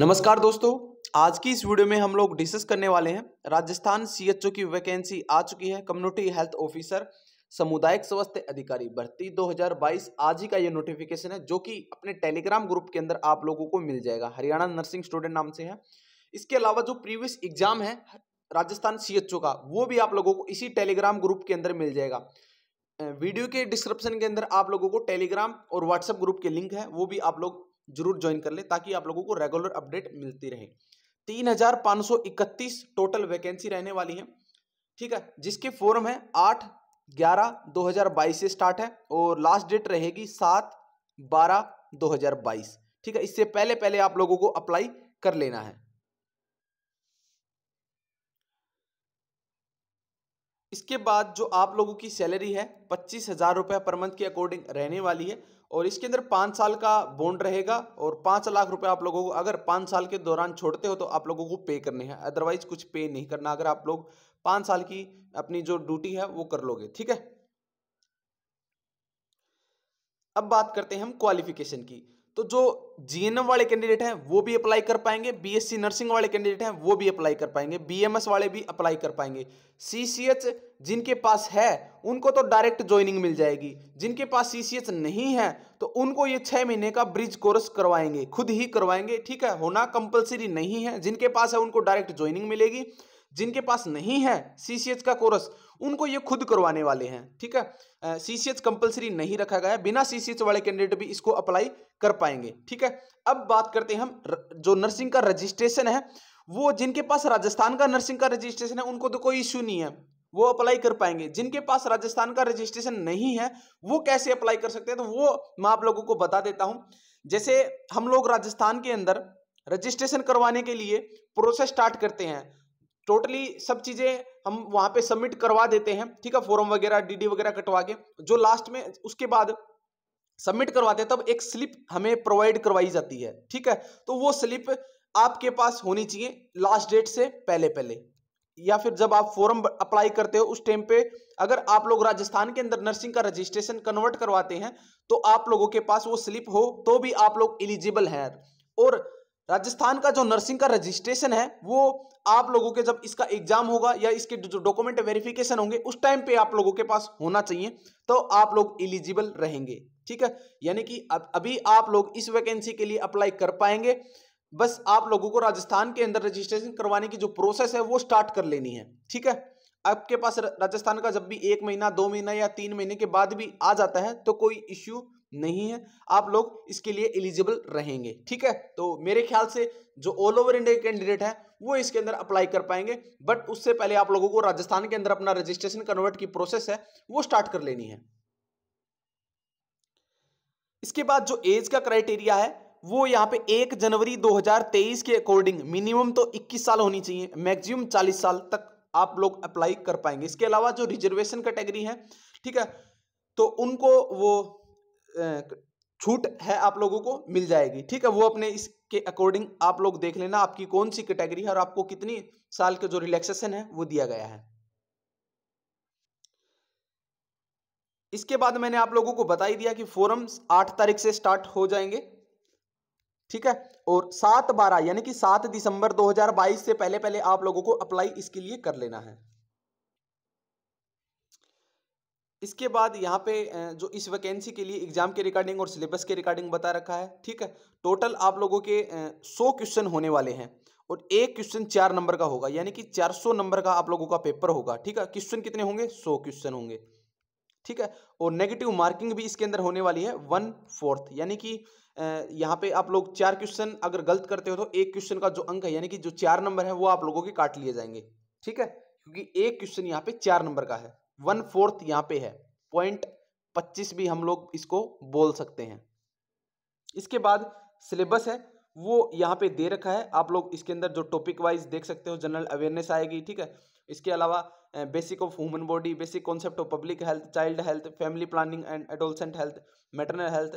नमस्कार दोस्तों आज की इस वीडियो में हम लोग डिस्कस करने वाले हैं राजस्थान सीएचओ की वैकेंसी आ चुकी है कम्युनिटी हेल्थ ऑफिसर सामुदायिक स्वास्थ्य अधिकारी भर्ती 2022 आज ही का ये नोटिफिकेशन है जो कि अपने टेलीग्राम ग्रुप के अंदर आप लोगों को मिल जाएगा हरियाणा नर्सिंग स्टूडेंट नाम से है इसके अलावा जो प्रीवियस एग्जाम है राजस्थान सीएचओ का वो भी आप लोगों को इसी टेलीग्राम ग्रुप के अंदर मिल जाएगा वीडियो के डिस्क्रिप्शन के अंदर आप लोगों को टेलीग्राम और व्हाट्सएप ग्रुप के लिंक है वो भी आप लोग जरूर ज्वाइन कर ले ताकि आप लोगों को रेगुलर अपडेट मिलती रहे तीन हजार पाँच सौ इकतीस टोटल वैकेंसी रहने वाली है ठीक है जिसके फॉर्म है आठ ग्यारह दो हजार बाईस से स्टार्ट है और लास्ट डेट रहेगी सात बारह दो हजार बाईस ठीक है इससे पहले पहले आप लोगों को अप्लाई कर लेना है इसके बाद जो आप लोगों की सैलरी है पच्चीस हज़ार रुपये पर मंथ के अकॉर्डिंग रहने वाली है और इसके अंदर पाँच साल का बॉन्ड रहेगा और पाँच लाख रुपए आप लोगों को अगर पाँच साल के दौरान छोड़ते हो तो आप लोगों को पे करने हैं अदरवाइज कुछ पे नहीं करना अगर आप लोग पाँच साल की अपनी जो ड्यूटी है वो कर लोगे ठीक है अब बात करते हैं हम क्वालिफिकेशन की तो जो जीएनएम वाले कैंडिडेट हैं वो भी अप्लाई कर पाएंगे बीएससी नर्सिंग वाले कैंडिडेट हैं वो भी अप्लाई कर पाएंगे बीएमएस वाले भी अप्लाई कर पाएंगे सीसीएच जिनके पास है उनको तो डायरेक्ट ज्वाइनिंग मिल जाएगी जिनके पास सीसीएच नहीं है तो उनको ये छः महीने का ब्रिज कोर्स करवाएंगे खुद ही करवाएंगे ठीक है होना कंपलसरी नहीं है जिनके पास है उनको डायरेक्ट ज्वाइनिंग मिलेगी जिनके पास नहीं है सीसीएच का कोर्स उनको ये खुद करवाने वाले हैं ठीक है सीसीएच कंपलसरी नहीं रखा गया बिना सीसीएच वाले कैंडिडेट भी इसको अप्लाई कर पाएंगे ठीक है अब बात करते हैं हम जो नर्सिंग का रजिस्ट्रेशन है वो जिनके पास राजस्थान का नर्सिंग का रजिस्ट्रेशन है उनको तो कोई इश्यू नहीं है वो अप्लाई कर पाएंगे जिनके पास राजस्थान का रजिस्ट्रेशन नहीं है वो कैसे अप्लाई कर सकते हैं तो वो मैं आप लोगों को बता देता हूं जैसे हम लोग राजस्थान के अंदर रजिस्ट्रेशन करवाने के लिए प्रोसेस स्टार्ट करते हैं टोटली सब चीज़ें हम वहां पे सबमिट करवा देते हैं ठीक है फॉर्म वगैरह डीडी वगैरह कटवा के जो लास्ट में उसके बाद सबमिट करवाते हैं तब एक स्लिप हमें प्रोवाइड करवाई जाती है ठीक है तो वो स्लिप आपके पास होनी चाहिए लास्ट डेट से पहले पहले या फिर जब आप फॉर्म अप्लाई करते हो उस टाइम पे अगर आप लोग राजस्थान के अंदर नर्सिंग का रजिस्ट्रेशन कन्वर्ट करवाते हैं तो आप लोगों के पास वो स्लिप हो तो भी आप लोग एलिजिबल हैं और राजस्थान का जो नर्सिंग का रजिस्ट्रेशन है वो आप लोगों के जब इसका एग्जाम होगा या इसके जो डॉक्यूमेंट वेरिफिकेशन होंगे उस टाइम पे आप लोगों के पास होना चाहिए तो आप लोग एलिजिबल रहेंगे ठीक है यानी कि अभी आप लोग इस वैकेंसी के लिए अप्लाई कर पाएंगे बस आप लोगों को राजस्थान के अंदर रजिस्ट्रेशन करवाने की जो प्रोसेस है वो स्टार्ट कर लेनी है ठीक है आपके पास राजस्थान का जब भी एक महीना दो महीना या तीन महीने के बाद भी आ जाता है तो कोई इश्यू नहीं है आप लोग इसके लिए एलिजिबल रहेंगे ठीक है तो मेरे ख्याल से जो ऑल ओवर इंडिया कैंडिडेट है वो इसके अंदर अप्लाई कर पाएंगे बट उससे पहले आप लोगों को राजस्थान के अंदर अपना रजिस्ट्रेशन कन्वर्ट की प्रोसेस है वो स्टार्ट कर लेनी है इसके बाद जो एज का क्राइटेरिया है वो यहाँ पे एक जनवरी 2023 के अकॉर्डिंग मिनिमम तो 21 साल होनी चाहिए मैक्सिमम 40 साल तक आप लोग अप्लाई कर पाएंगे इसके अलावा जो रिजर्वेशन कैटेगरी है ठीक है तो उनको वो छूट है आप लोगों को मिल जाएगी ठीक है वो अपने इसके अकॉर्डिंग आप लोग देख लेना आपकी कौन सी कैटेगरी है और आपको कितनी साल का जो रिलैक्सेशन है वो दिया गया है इसके बाद मैंने आप लोगों को बता ही दिया कि फोरम्स आठ तारीख से स्टार्ट हो जाएंगे ठीक है और सात बारह यानी कि सात दिसंबर 2022 से पहले पहले आप लोगों को अप्लाई इसके लिए कर लेना है इसके बाद यहाँ पे जो इस वैकेंसी के लिए एग्जाम के रिकॉर्डिंग और सिलेबस के रिकॉर्डिंग बता रखा है ठीक है टोटल आप लोगों के सौ क्वेश्चन होने वाले हैं और एक क्वेश्चन चार नंबर का होगा यानी कि 400 नंबर का आप लोगों का पेपर होगा ठीक है क्वेश्चन कितने होंगे सौ क्वेश्चन होंगे ठीक है और नेगेटिव मार्किंग भी इसके अंदर होने वाली है वन फोर्थ यानी कि यहाँ पे आप लोग चार क्वेश्चन अगर गलत करते हो तो एक क्वेश्चन का जो अंक है यानी कि जो चार नंबर है वो आप लोगों के काट लिए जाएंगे ठीक है क्योंकि एक क्वेश्चन यहाँ पे चार नंबर का है वन फोर्थ यहाँ पे है पॉइंट पच्चीस भी हम लोग इसको बोल सकते हैं इसके बाद सिलेबस है वो यहाँ पे दे रखा है आप लोग इसके अंदर जो टॉपिक वाइज देख सकते हो जनरल अवेयरनेस आएगी ठीक है इसके अलावा basic of human body basic concept of public health child health family planning and adolescent health maternal health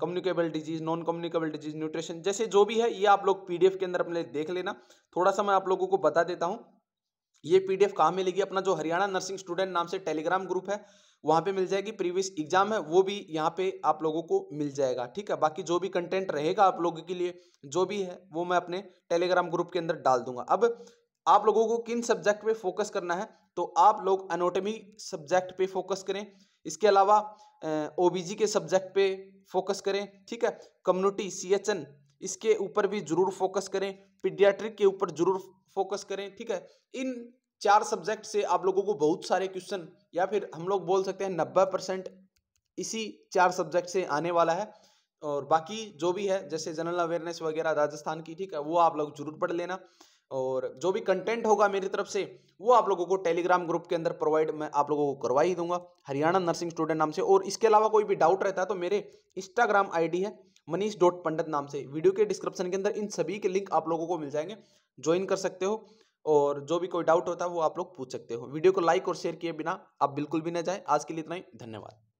communicable disease non communicable disease nutrition जैसे जो भी है ये आप लोग पीडीएफ के अंदर अपने देख लेना थोड़ा सा मैं आप लोगों को बता देता हूँ ये पीडीएफ कहाँ मिलेगी अपना जो हरियाणा नर्सिंग स्टूडेंट नाम से टेलीग्राम ग्रुप है वहाँ पे मिल जाएगी प्रीवियस एग्जाम है वो भी यहाँ पे आप लोगों को मिल जाएगा ठीक है बाकी जो भी कंटेंट रहेगा आप लोगों के लिए जो भी है वो मैं अपने टेलीग्राम ग्रुप के अंदर डाल दूंगा अब आप लोगों को किन सब्जेक्ट पे फोकस करना है तो आप लोग अनोटमी सब्जेक्ट पे फोकस करें इसके अलावा ओबीजी के सब्जेक्ट पे फोकस करें ठीक है कम्युनिटी सी एच एन इसके ऊपर भी जरूर फोकस करें पीडियाट्रिक के ऊपर जरूर फोकस करें ठीक है इन चार सब्जेक्ट से आप लोगों को बहुत सारे क्वेश्चन या फिर हम लोग बोल सकते हैं नब्बे परसेंट इसी चार सब्जेक्ट से आने वाला है और बाकी जो भी है जैसे जनरल अवेयरनेस वगैरह राजस्थान की ठीक है वो आप लोग जरूर पढ़ लेना और जो भी कंटेंट होगा मेरी तरफ से वो आप लोगों को टेलीग्राम ग्रुप के अंदर प्रोवाइड मैं आप लोगों को करवा ही दूंगा हरियाणा नर्सिंग स्टूडेंट नाम से और इसके अलावा कोई भी डाउट रहता है तो मेरे इंस्टाग्राम आईडी है मनीष डॉट पंडित नाम से वीडियो के डिस्क्रिप्शन के अंदर इन सभी के लिंक आप लोगों को मिल जाएंगे ज्वाइन कर सकते हो और जो भी कोई डाउट होता है वो आप लोग पूछ सकते हो वीडियो को लाइक और शेयर किए बिना आप बिल्कुल भी ना जाए आज के लिए इतना ही धन्यवाद